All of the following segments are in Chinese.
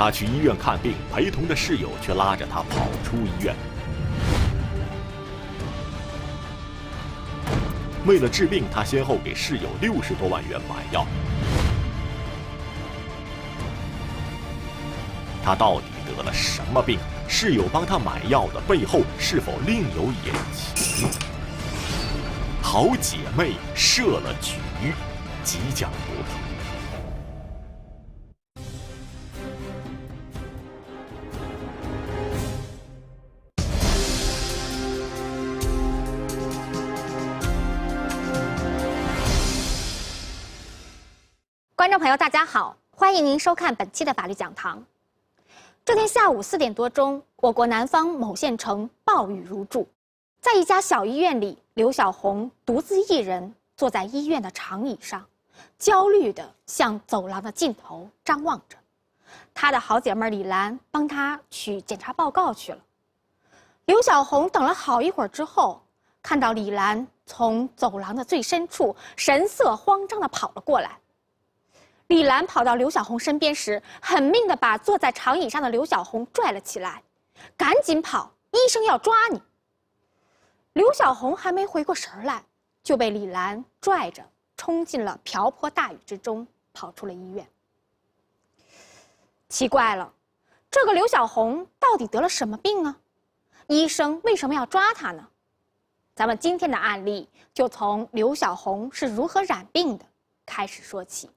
他去医院看病，陪同的室友却拉着他跑出医院。为了治病，他先后给室友六十多万元买药。他到底得了什么病？室友帮他买药的背后是否另有隐情？好姐妹设了局，即将播出。大家好，欢迎您收看本期的法律讲堂。这天下午四点多钟，我国南方某县城暴雨如注，在一家小医院里，刘小红独自一人坐在医院的长椅上，焦虑地向走廊的尽头张望着。她的好姐妹李兰帮她取检查报告去了。刘小红等了好一会儿之后，看到李兰从走廊的最深处神色慌张地跑了过来。李兰跑到刘小红身边时，狠命地把坐在长椅上的刘小红拽了起来，赶紧跑！医生要抓你！刘小红还没回过神来，就被李兰拽着冲进了瓢泼大雨之中，跑出了医院。奇怪了，这个刘小红到底得了什么病啊？医生为什么要抓她呢？咱们今天的案例就从刘小红是如何染病的开始说起。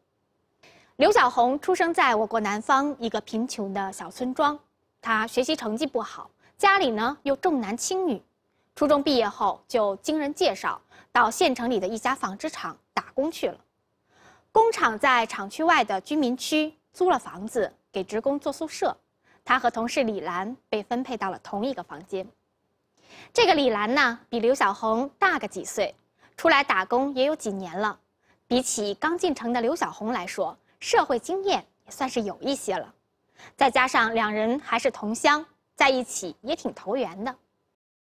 刘小红出生在我国南方一个贫穷的小村庄，她学习成绩不好，家里呢又重男轻女。初中毕业后，就经人介绍到县城里的一家纺织厂打工去了。工厂在厂区外的居民区租了房子给职工做宿舍，她和同事李兰被分配到了同一个房间。这个李兰呢，比刘小红大个几岁，出来打工也有几年了。比起刚进城的刘小红来说，社会经验也算是有一些了，再加上两人还是同乡，在一起也挺投缘的，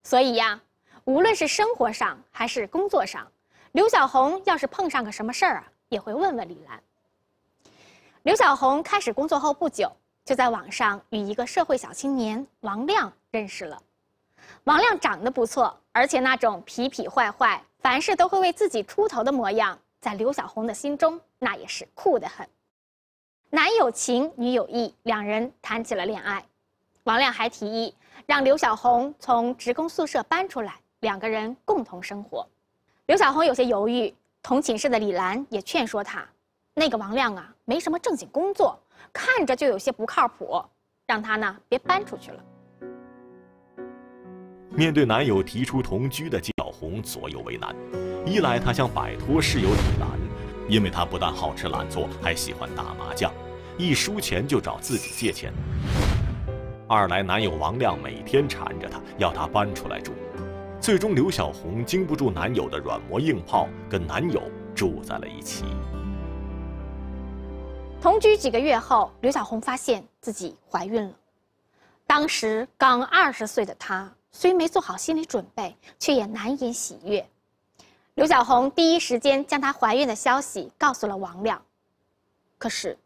所以呀，无论是生活上还是工作上，刘小红要是碰上个什么事儿啊，也会问问李兰。刘小红开始工作后不久，就在网上与一个社会小青年王亮认识了，王亮长得不错，而且那种痞痞坏坏、凡事都会为自己出头的模样，在刘小红的心中那也是酷得很。男有情，女有意，两人谈起了恋爱。王亮还提议让刘小红从职工宿舍搬出来，两个人共同生活。刘小红有些犹豫，同寝室的李兰也劝说她：“那个王亮啊，没什么正经工作，看着就有些不靠谱，让他呢别搬出去了。”面对男友提出同居的，小红左右为难。一来，她想摆脱室友李兰。因为她不但好吃懒做，还喜欢打麻将，一输钱就找自己借钱。二来，男友王亮每天缠着她，要她搬出来住。最终，刘小红经不住男友的软磨硬泡，跟男友住在了一起。同居几个月后，刘小红发现自己怀孕了。当时刚二十岁的她，虽没做好心理准备，却也难掩喜悦。刘小红第一时间将她怀孕的消息告诉了王亮，可是，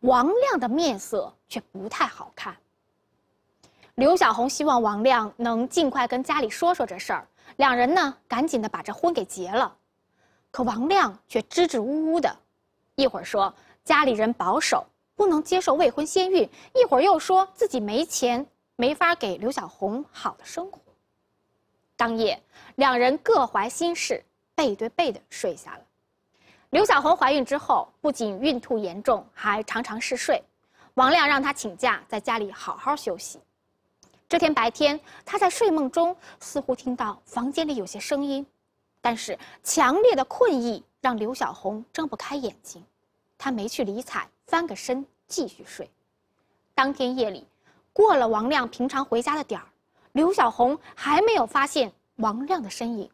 王亮的面色却不太好看。刘小红希望王亮能尽快跟家里说说这事儿，两人呢赶紧的把这婚给结了，可王亮却支支吾吾的，一会儿说家里人保守，不能接受未婚先孕，一会儿又说自己没钱，没法给刘小红好的生活。当夜，两人各怀心事。背对背的睡下了。刘小红怀孕之后，不仅孕吐严重，还常常嗜睡。王亮让她请假，在家里好好休息。这天白天，她在睡梦中似乎听到房间里有些声音，但是强烈的困意让刘小红睁不开眼睛。她没去理睬，翻个身继续睡。当天夜里，过了王亮平常回家的点儿，刘小红还没有发现王亮的身影。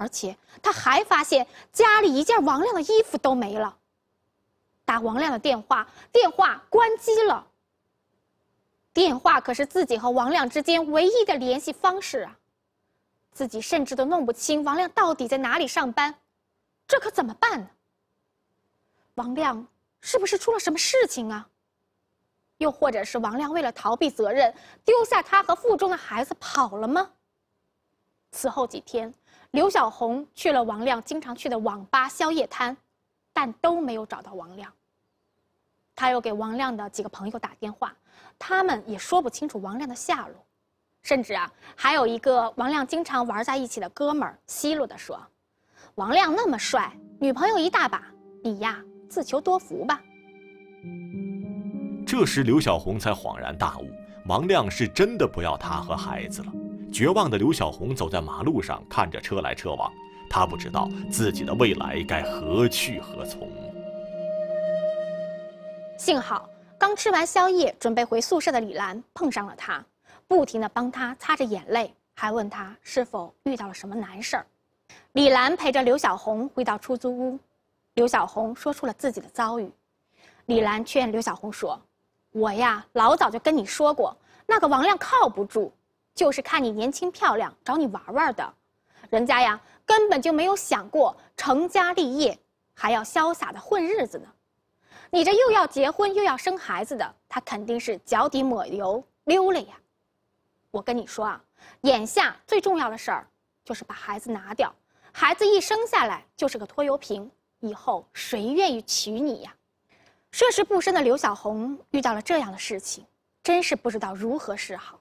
而且他还发现家里一件王亮的衣服都没了。打王亮的电话，电话关机了。电话可是自己和王亮之间唯一的联系方式啊！自己甚至都弄不清王亮到底在哪里上班，这可怎么办呢？王亮是不是出了什么事情啊？又或者是王亮为了逃避责任，丢下他和腹中的孩子跑了吗？此后几天。刘小红去了王亮经常去的网吧、宵夜摊，但都没有找到王亮。他又给王亮的几个朋友打电话，他们也说不清楚王亮的下落。甚至啊，还有一个王亮经常玩在一起的哥们儿奚落的说：“王亮那么帅，女朋友一大把，你呀，自求多福吧。”这时，刘小红才恍然大悟，王亮是真的不要她和孩子了。绝望的刘小红走在马路上，看着车来车往，她不知道自己的未来该何去何从。幸好，刚吃完宵夜准备回宿舍的李兰碰上了她，不停地帮她擦着眼泪，还问她是否遇到了什么难事儿。李兰陪着刘小红回到出租屋，刘小红说出了自己的遭遇。李兰劝刘小红说：“我呀，老早就跟你说过，那个王亮靠不住。”就是看你年轻漂亮，找你玩玩的，人家呀根本就没有想过成家立业，还要潇洒的混日子呢。你这又要结婚又要生孩子的，他肯定是脚底抹油溜了呀。我跟你说啊，眼下最重要的事儿，就是把孩子拿掉。孩子一生下来就是个拖油瓶，以后谁愿意娶你呀？涉世不深的刘小红遇到了这样的事情，真是不知道如何是好。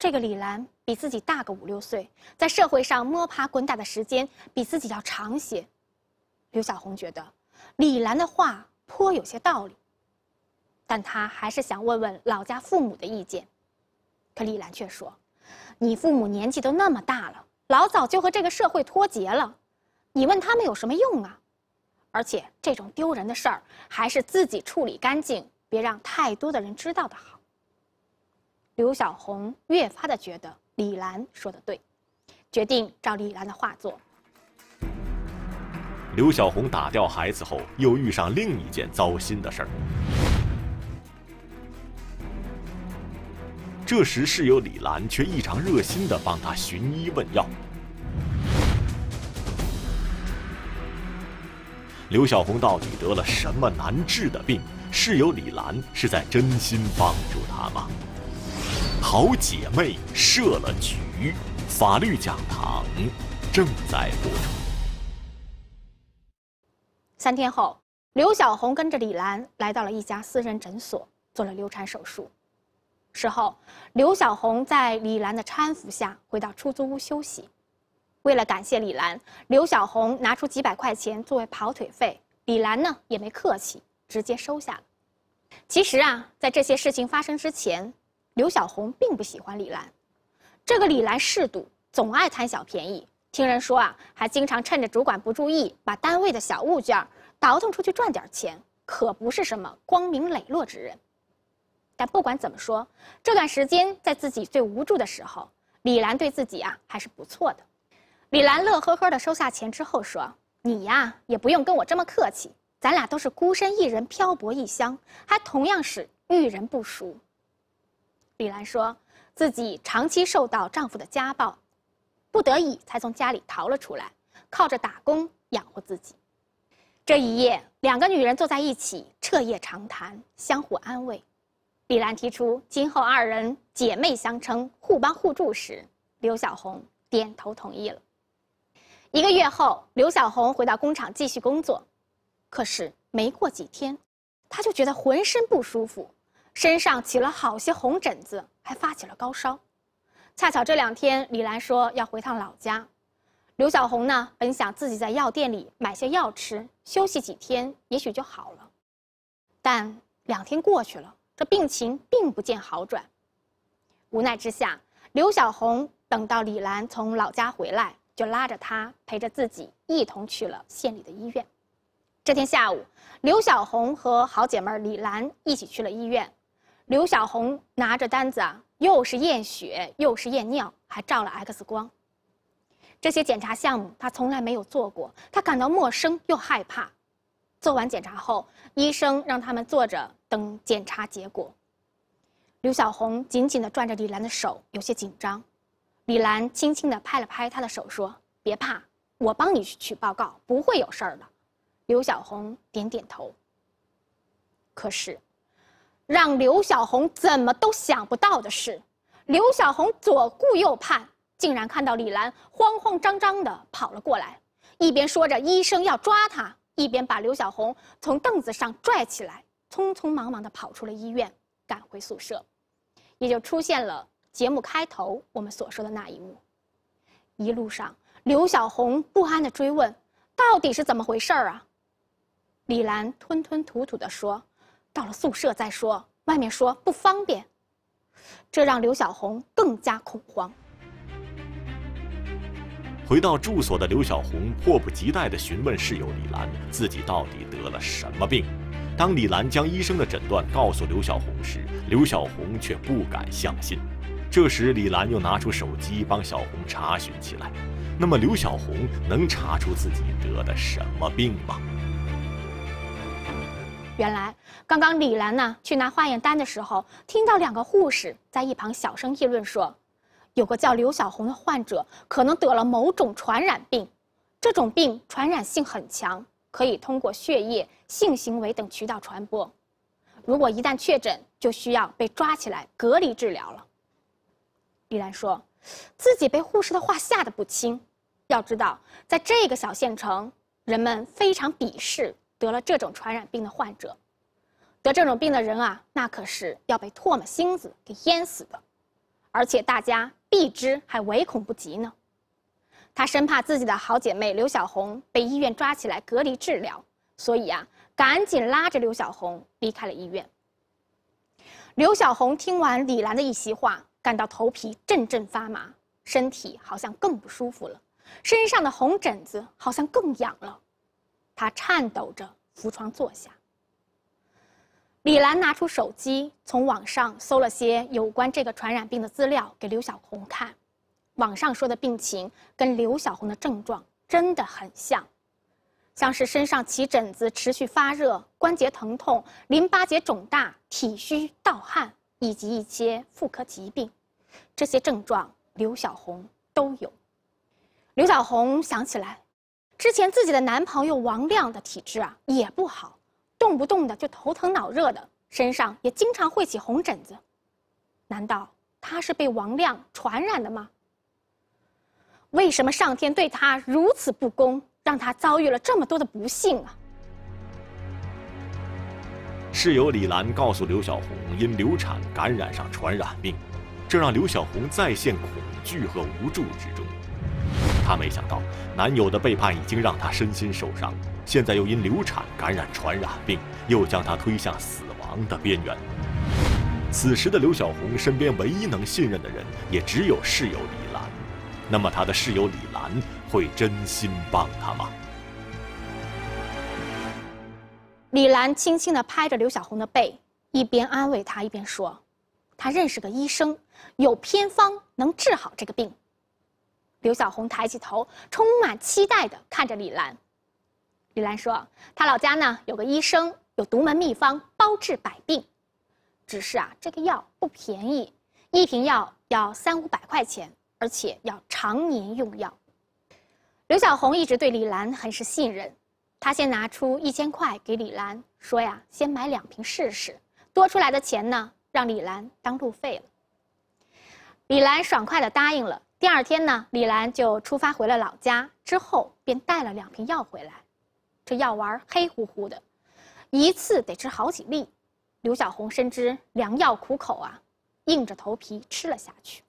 这个李兰比自己大个五六岁，在社会上摸爬滚打的时间比自己要长些。刘小红觉得李兰的话颇有些道理，但她还是想问问老家父母的意见。可李兰却说：“你父母年纪都那么大了，老早就和这个社会脱节了，你问他们有什么用啊？而且这种丢人的事儿还是自己处理干净，别让太多的人知道的好。”刘小红越发的觉得李兰说的对，决定照李兰的话做。刘小红打掉孩子后，又遇上另一件糟心的事儿。这时室友李兰却异常热心的帮她寻医问药。刘小红到底得了什么难治的病？室友李兰是在真心帮助她吗？好姐妹设了局，法律讲堂正在播出。三天后，刘小红跟着李兰来到了一家私人诊所，做了流产手术。事后，刘小红在李兰的搀扶下回到出租屋休息。为了感谢李兰，刘小红拿出几百块钱作为跑腿费。李兰呢也没客气，直接收下了。其实啊，在这些事情发生之前。刘小红并不喜欢李兰，这个李兰嗜赌，总爱贪小便宜。听人说啊，还经常趁着主管不注意，把单位的小物件倒腾出去赚点钱，可不是什么光明磊落之人。但不管怎么说，这段时间在自己最无助的时候，李兰对自己啊还是不错的。李兰乐呵呵地收下钱之后说：“你呀，也不用跟我这么客气，咱俩都是孤身一人漂泊异乡，还同样是遇人不熟。”李兰说自己长期受到丈夫的家暴，不得已才从家里逃了出来，靠着打工养活自己。这一夜，两个女人坐在一起，彻夜长谈，相互安慰。李兰提出今后二人姐妹相称，互帮互助时，刘小红点头同意了。一个月后，刘小红回到工厂继续工作，可是没过几天，她就觉得浑身不舒服。身上起了好些红疹子，还发起了高烧。恰巧这两天，李兰说要回趟老家。刘小红呢，本想自己在药店里买些药吃，休息几天，也许就好了。但两天过去了，这病情并不见好转。无奈之下，刘小红等到李兰从老家回来，就拉着她陪着自己一同去了县里的医院。这天下午，刘小红和好姐妹李兰一起去了医院。刘小红拿着单子啊，又是验血，又是验尿，还照了 X 光。这些检查项目他从来没有做过，他感到陌生又害怕。做完检查后，医生让他们坐着等检查结果。刘小红紧紧地攥着李兰的手，有些紧张。李兰轻轻地拍了拍她的手，说：“别怕，我帮你去取报告，不会有事儿的。”刘小红点点头。可是。让刘小红怎么都想不到的是，刘小红左顾右盼，竟然看到李兰慌慌张张的跑了过来，一边说着医生要抓她，一边把刘小红从凳子上拽起来，匆匆忙忙的跑出了医院，赶回宿舍，也就出现了节目开头我们所说的那一幕。一路上，刘小红不安的追问：“到底是怎么回事儿啊？”李兰吞吞吐吐的说。到了宿舍再说，外面说不方便，这让刘小红更加恐慌。回到住所的刘小红迫不及待地询问室友李兰，自己到底得了什么病。当李兰将医生的诊断告诉刘小红时，刘小红却不敢相信。这时，李兰又拿出手机帮小红查询起来。那么，刘小红能查出自己得的什么病吗？原来，刚刚李兰呢去拿化验单的时候，听到两个护士在一旁小声议论说，有个叫刘小红的患者可能得了某种传染病，这种病传染性很强，可以通过血液、性行为等渠道传播。如果一旦确诊，就需要被抓起来隔离治疗了。李兰说，自己被护士的话吓得不轻。要知道，在这个小县城，人们非常鄙视。得了这种传染病的患者，得这种病的人啊，那可是要被唾沫星子给淹死的，而且大家避之还唯恐不及呢。他生怕自己的好姐妹刘小红被医院抓起来隔离治疗，所以啊，赶紧拉着刘小红离开了医院。刘小红听完李兰的一席话，感到头皮阵阵发麻，身体好像更不舒服了，身上的红疹子好像更痒了。他颤抖着扶床坐下。李兰拿出手机，从网上搜了些有关这个传染病的资料给刘小红看。网上说的病情跟刘小红的症状真的很像，像是身上起疹子、持续发热、关节疼痛、淋巴结肿大、体虚、盗汗，以及一些妇科疾病。这些症状刘小红都有。刘小红想起来。之前自己的男朋友王亮的体质啊也不好，动不动的就头疼脑热的，身上也经常会起红疹子，难道他是被王亮传染的吗？为什么上天对他如此不公，让他遭遇了这么多的不幸啊？室友李兰告诉刘小红，因流产感染上传染病，这让刘小红再现恐惧和无助之中。她没想到，男友的背叛已经让她身心受伤，现在又因流产感染传染病，又将她推向死亡的边缘。此时的刘小红身边唯一能信任的人，也只有室友李兰。那么，她的室友李兰会真心帮她吗？李兰轻轻地拍着刘小红的背，一边安慰她，一边说：“她认识个医生，有偏方能治好这个病。”刘小红抬起头，充满期待地看着李兰。李兰说：“她老家呢有个医生，有独门秘方，包治百病。只是啊，这个药不便宜，一瓶药要三五百块钱，而且要常年用药。”刘小红一直对李兰很是信任，她先拿出一千块给李兰，说：“呀，先买两瓶试试，多出来的钱呢，让李兰当路费了。”李兰爽快地答应了。第二天呢，李兰就出发回了老家，之后便带了两瓶药回来。这药丸黑乎乎的，一次得吃好几粒。刘小红深知良药苦口啊，硬着头皮吃了下去。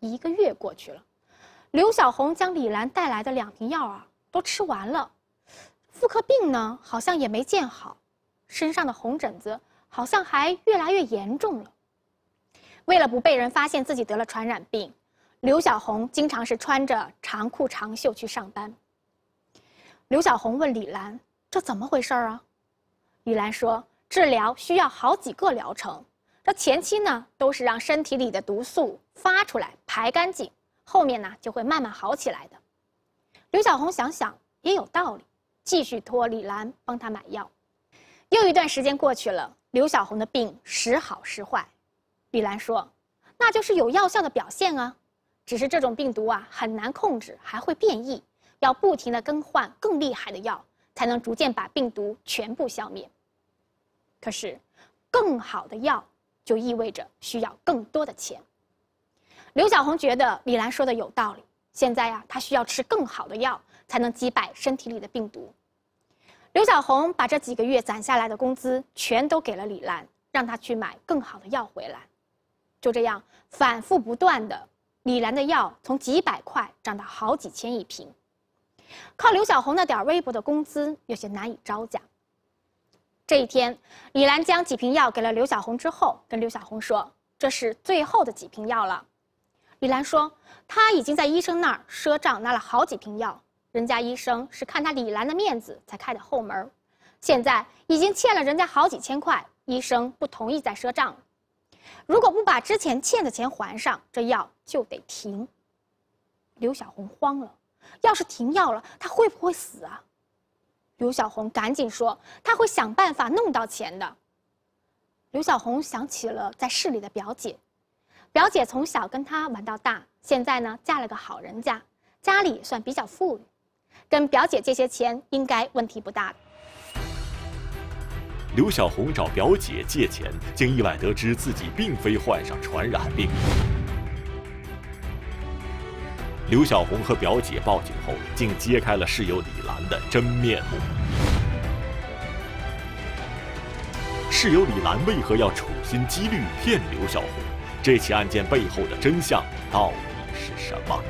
一个月过去了，刘小红将李兰带来的两瓶药啊都吃完了，妇科病呢好像也没见好，身上的红疹子好像还越来越严重了。为了不被人发现自己得了传染病，刘小红经常是穿着长裤长袖去上班。刘小红问李兰：“这怎么回事儿啊？”李兰说：“治疗需要好几个疗程，这前期呢都是让身体里的毒素发出来排干净，后面呢就会慢慢好起来的。”刘小红想想也有道理，继续托李兰帮她买药。又一段时间过去了，刘小红的病时好时坏。李兰说：“那就是有药效的表现啊。”只是这种病毒啊很难控制，还会变异，要不停的更换更厉害的药，才能逐渐把病毒全部消灭。可是，更好的药就意味着需要更多的钱。刘小红觉得李兰说的有道理，现在呀，她需要吃更好的药才能击败身体里的病毒。刘小红把这几个月攒下来的工资全都给了李兰，让她去买更好的药回来。就这样反复不断的。李兰的药从几百块涨到好几千一瓶，靠刘小红那点微薄的工资有些难以招架。这一天，李兰将几瓶药给了刘小红之后，跟刘小红说：“这是最后的几瓶药了。”李兰说：“她已经在医生那儿赊账拿了好几瓶药，人家医生是看她李兰的面子才开的后门，现在已经欠了人家好几千块，医生不同意再赊账。”如果不把之前欠的钱还上，这药就得停。刘小红慌了，要是停药了，她会不会死啊？刘小红赶紧说，她会想办法弄到钱的。刘小红想起了在市里的表姐，表姐从小跟她玩到大，现在呢嫁了个好人家，家里算比较富裕，跟表姐借些钱应该问题不大。刘小红找表姐借钱，竟意外得知自己并非患上传染病。刘小红和表姐报警后，竟揭开了室友李兰的真面目。室友李兰为何要处心积虑骗刘小红？这起案件背后的真相到底是什么？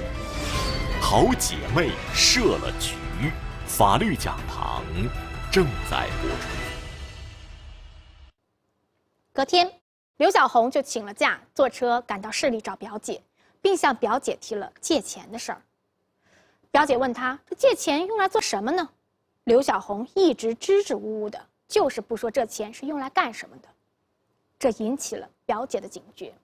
好姐妹设了局，法律讲堂正在播出。隔天，刘小红就请了假，坐车赶到市里找表姐，并向表姐提了借钱的事儿。表姐问她：“这借钱用来做什么呢？”刘小红一直支支吾吾的，就是不说这钱是用来干什么的。这引起了表姐的警觉，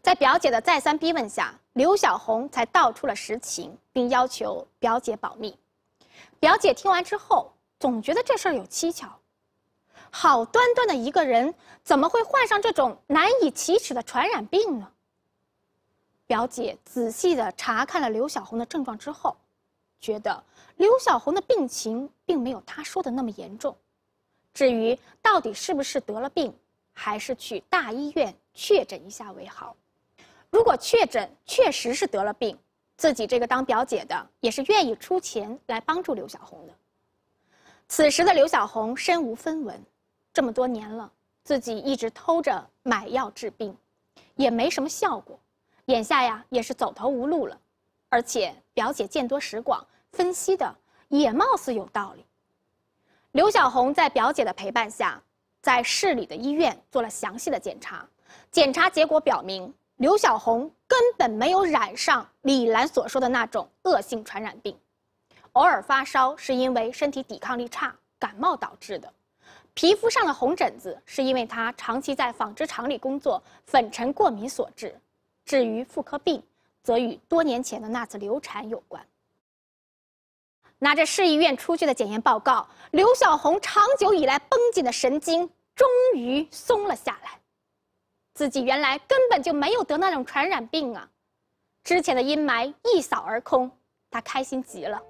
在表姐的再三逼问下，刘小红才道出了实情，并要求表姐保密。表姐听完之后，总觉得这事儿有蹊跷。好端端的一个人，怎么会患上这种难以启齿的传染病呢？表姐仔细的查看了刘小红的症状之后，觉得刘小红的病情并没有她说的那么严重。至于到底是不是得了病，还是去大医院确诊一下为好。如果确诊确实是得了病，自己这个当表姐的也是愿意出钱来帮助刘小红的。此时的刘小红身无分文。这么多年了，自己一直偷着买药治病，也没什么效果。眼下呀，也是走投无路了。而且表姐见多识广，分析的也貌似有道理。刘小红在表姐的陪伴下，在市里的医院做了详细的检查，检查结果表明，刘小红根本没有染上李兰所说的那种恶性传染病，偶尔发烧是因为身体抵抗力差、感冒导致的。皮肤上的红疹子是因为他长期在纺织厂里工作，粉尘过敏所致。至于妇科病，则与多年前的那次流产有关。拿着市医院出具的检验报告，刘小红长久以来绷紧的神经终于松了下来。自己原来根本就没有得那种传染病啊！之前的阴霾一扫而空，她开心极了。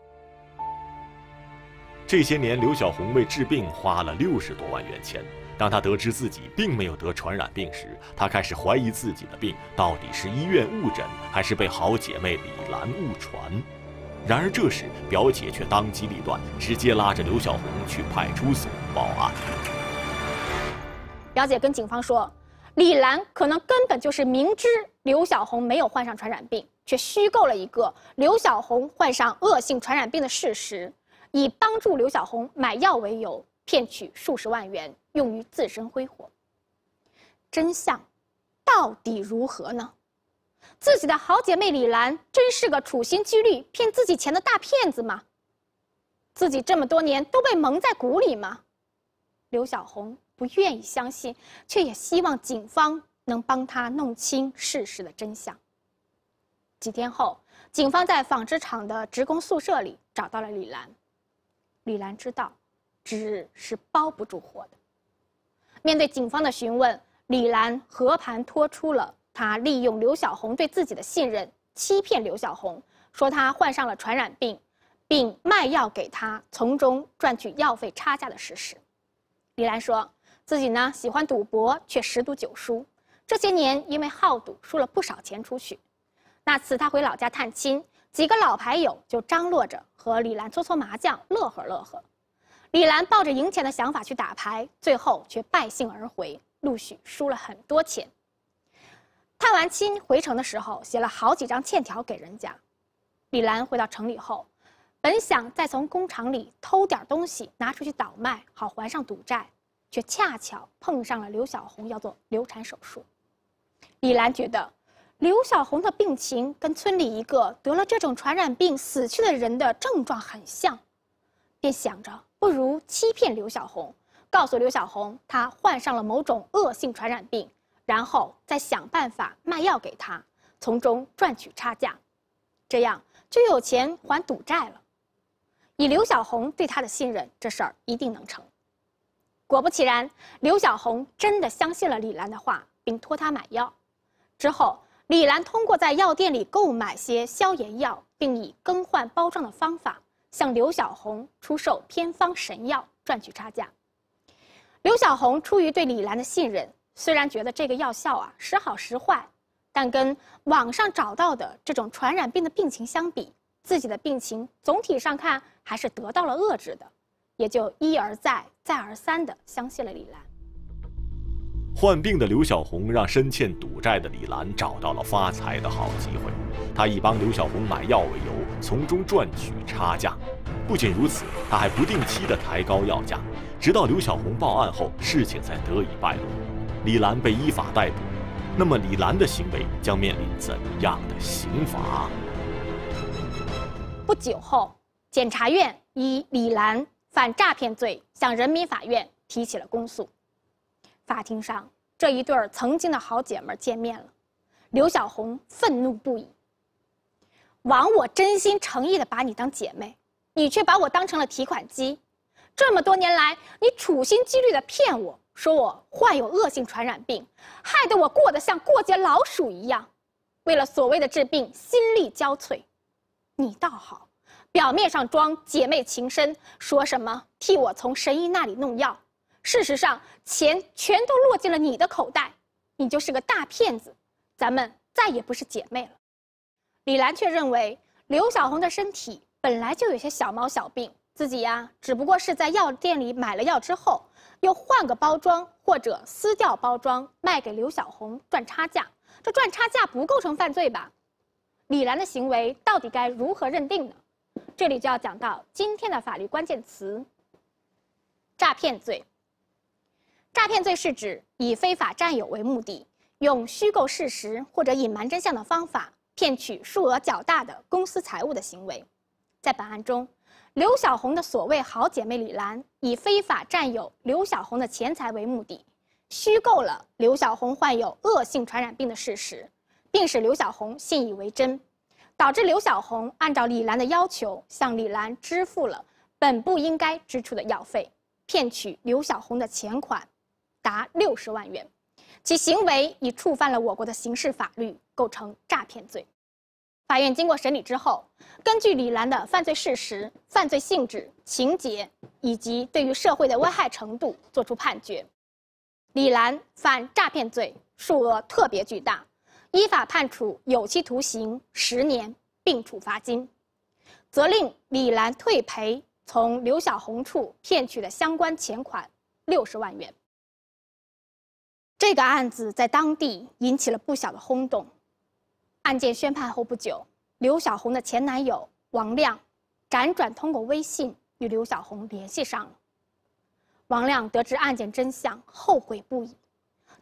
这些年，刘小红为治病花了六十多万元钱。当她得知自己并没有得传染病时，她开始怀疑自己的病到底是医院误诊，还是被好姐妹李兰误传。然而，这时表姐却当机立断，直接拉着刘小红去派出所报案。表姐跟警方说，李兰可能根本就是明知刘小红没有患上传染病，却虚构了一个刘小红患上恶性传染病的事实。以帮助刘小红买药为由，骗取数十万元用于自身挥霍。真相到底如何呢？自己的好姐妹李兰真是个处心积虑骗自己钱的大骗子吗？自己这么多年都被蒙在鼓里吗？刘小红不愿意相信，却也希望警方能帮她弄清事实的真相。几天后，警方在纺织厂的职工宿舍里找到了李兰。李兰知道，纸是包不住火的。面对警方的询问，李兰和盘托出了她利用刘小红对自己的信任，欺骗刘小红说她患上了传染病，并卖药给她，从中赚取药费差价的事实。李兰说自己呢喜欢赌博，却十赌九输，这些年因为好赌输了不少钱出去。那次他回老家探亲。几个老牌友就张罗着和李兰搓搓麻将，乐呵乐呵。李兰抱着赢钱的想法去打牌，最后却败兴而回，陆续输了很多钱。探完亲回城的时候，写了好几张欠条给人家。李兰回到城里后，本想再从工厂里偷点东西拿出去倒卖，好还上赌债，却恰巧碰上了刘小红要做流产手术。李兰觉得。刘小红的病情跟村里一个得了这种传染病死去的人的症状很像，便想着不如欺骗刘小红，告诉刘小红她患上了某种恶性传染病，然后再想办法卖药给她，从中赚取差价，这样就有钱还赌债了。以刘小红对他的信任，这事儿一定能成。果不其然，刘小红真的相信了李兰的话，并托他买药，之后。李兰通过在药店里购买些消炎药，并以更换包装的方法向刘小红出售偏方神药，赚取差价。刘小红出于对李兰的信任，虽然觉得这个药效啊时好时坏，但跟网上找到的这种传染病的病情相比，自己的病情总体上看还是得到了遏制的，也就一而再、再而三地相信了李兰。患病的刘小红让身欠赌债的李兰找到了发财的好机会，他以帮刘小红买药为由，从中赚取差价。不仅如此，他还不定期的抬高药价，直到刘小红报案后，事情才得以败露，李兰被依法逮捕。那么，李兰的行为将面临怎样的刑罚？不久后，检察院以李兰犯诈骗罪向人民法院提起了公诉。法庭上，这一对儿曾经的好姐妹见面了。刘小红愤怒不已。枉我真心诚意的把你当姐妹，你却把我当成了提款机。这么多年来，你处心积虑的骗我说我患有恶性传染病，害得我过得像过街老鼠一样，为了所谓的治病心力交瘁。你倒好，表面上装姐妹情深，说什么替我从神医那里弄药。事实上，钱全都落进了你的口袋，你就是个大骗子，咱们再也不是姐妹了。李兰却认为，刘小红的身体本来就有些小毛病，自己呀，只不过是在药店里买了药之后，又换个包装或者撕掉包装卖给刘小红赚差价，这赚差价不构成犯罪吧？李兰的行为到底该如何认定呢？这里就要讲到今天的法律关键词：诈骗罪。诈骗罪是指以非法占有为目的，用虚构事实或者隐瞒真相的方法，骗取数额较大的公私财物的行为。在本案中，刘小红的所谓好姐妹李兰，以非法占有刘小红的钱财为目的，虚构了刘小红患有恶性传染病的事实，并使刘小红信以为真，导致刘小红按照李兰的要求向李兰支付了本不应该支出的药费，骗取刘小红的钱款。达六十万元，其行为已触犯了我国的刑事法律，构成诈骗罪。法院经过审理之后，根据李兰的犯罪事实、犯罪性质、情节以及对于社会的危害程度，作出判决：李兰犯诈骗罪，数额特别巨大，依法判处有期徒刑十年，并处罚金，责令李兰退赔从刘小红处骗取的相关钱款六十万元。这个案子在当地引起了不小的轰动。案件宣判后不久，刘小红的前男友王亮，辗转通过微信与刘小红联系上了。王亮得知案件真相，后悔不已。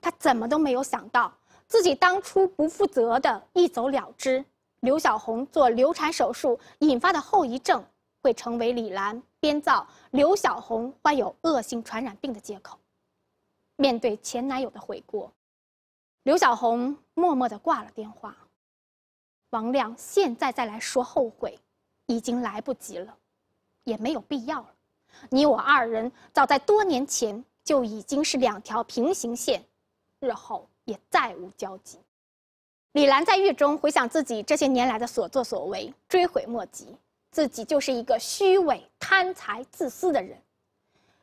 他怎么都没有想到，自己当初不负责的一走了之，刘小红做流产手术引发的后遗症，会成为李兰编造刘小红患有恶性传染病的借口。面对前男友的悔过，刘小红默默地挂了电话。王亮现在再来说后悔，已经来不及了，也没有必要了。你我二人早在多年前就已经是两条平行线，日后也再无交集。李兰在狱中回想自己这些年来的所作所为，追悔莫及，自己就是一个虚伪、贪财、自私的人。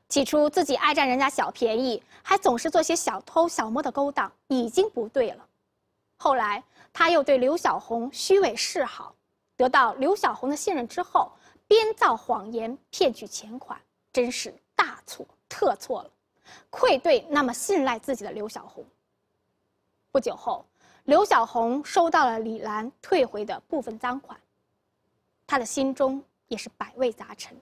起初自己爱占人家小便宜，还总是做些小偷小摸的勾当，已经不对了。后来他又对刘小红虚伪示好，得到刘小红的信任之后，编造谎言骗取钱款，真是大错特错了，愧对那么信赖自己的刘小红。不久后，刘小红收到了李兰退回的部分赃款，他的心中也是百味杂陈。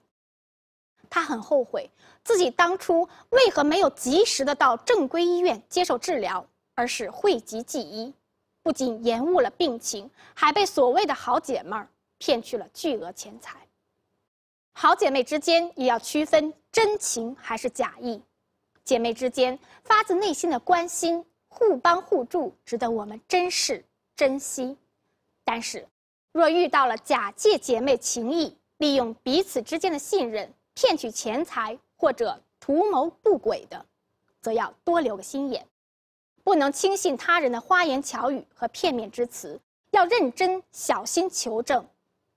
她很后悔自己当初为何没有及时的到正规医院接受治疗，而是讳疾忌医，不仅延误了病情，还被所谓的好姐妹骗去了巨额钱财。好姐妹之间也要区分真情还是假意，姐妹之间发自内心的关心、互帮互助，值得我们珍视、珍惜。但是，若遇到了假借姐妹情谊，利用彼此之间的信任，骗取钱财或者图谋不轨的，则要多留个心眼，不能轻信他人的花言巧语和片面之词，要认真小心求证，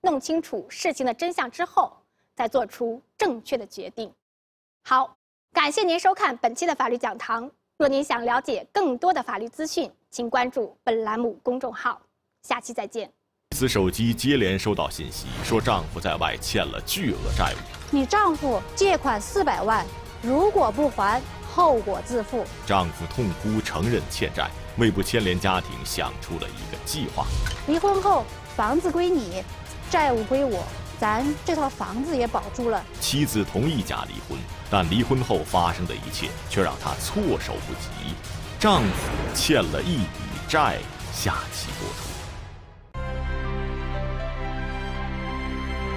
弄清楚事情的真相之后，再做出正确的决定。好，感谢您收看本期的法律讲堂。若您想了解更多的法律资讯，请关注本栏目公众号。下期再见。此手机接连收到信息，说丈夫在外欠了巨额债务。你丈夫借款四百万，如果不还，后果自负。丈夫痛哭承认欠债，为不牵连家庭，想出了一个计划：离婚后房子归你，债务归我，咱这套房子也保住了。妻子同意假离婚，但离婚后发生的一切却让他措手不及。丈夫欠了一笔债，下播出。